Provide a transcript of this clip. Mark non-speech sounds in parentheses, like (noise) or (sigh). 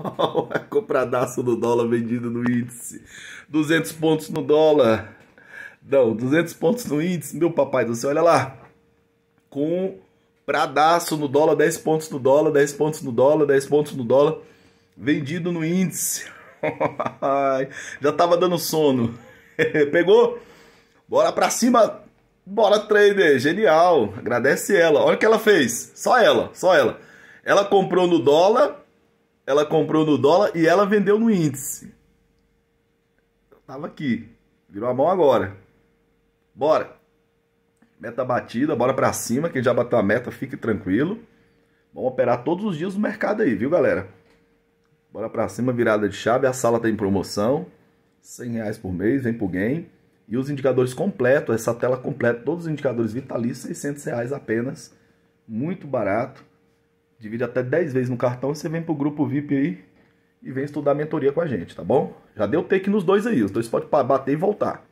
(laughs) É compradaço do dólar vendido no índice. 200 pontos no dólar. Não, 200 pontos no índice, meu papai do céu, olha lá. Compradaço no dólar, 10 pontos no dólar, 10 pontos no dólar, 10 pontos no dólar. Vendido no índice. (laughs) Já tava dando sono. (laughs) Pegou? Bora pra cima. Bora, trader. Genial. Agradece ela. Olha o que ela fez. Só ela, só ela. Ela comprou no dólar ela comprou no dólar e ela vendeu no índice. Eu tava aqui. Virou a mão agora. Bora. Meta batida, bora para cima. Quem já bateu a meta, fique tranquilo. Vamos operar todos os dias no mercado aí, viu, galera? Bora para cima, virada de chave. A sala tá em promoção. 100 reais por mês, vem pro game. E os indicadores completos, essa tela completa, todos os indicadores vitalícios, 600 reais apenas. Muito barato divide até 10 vezes no cartão e você vem pro grupo VIP aí e vem estudar mentoria com a gente, tá bom? Já deu take nos dois aí, os dois pode bater e voltar.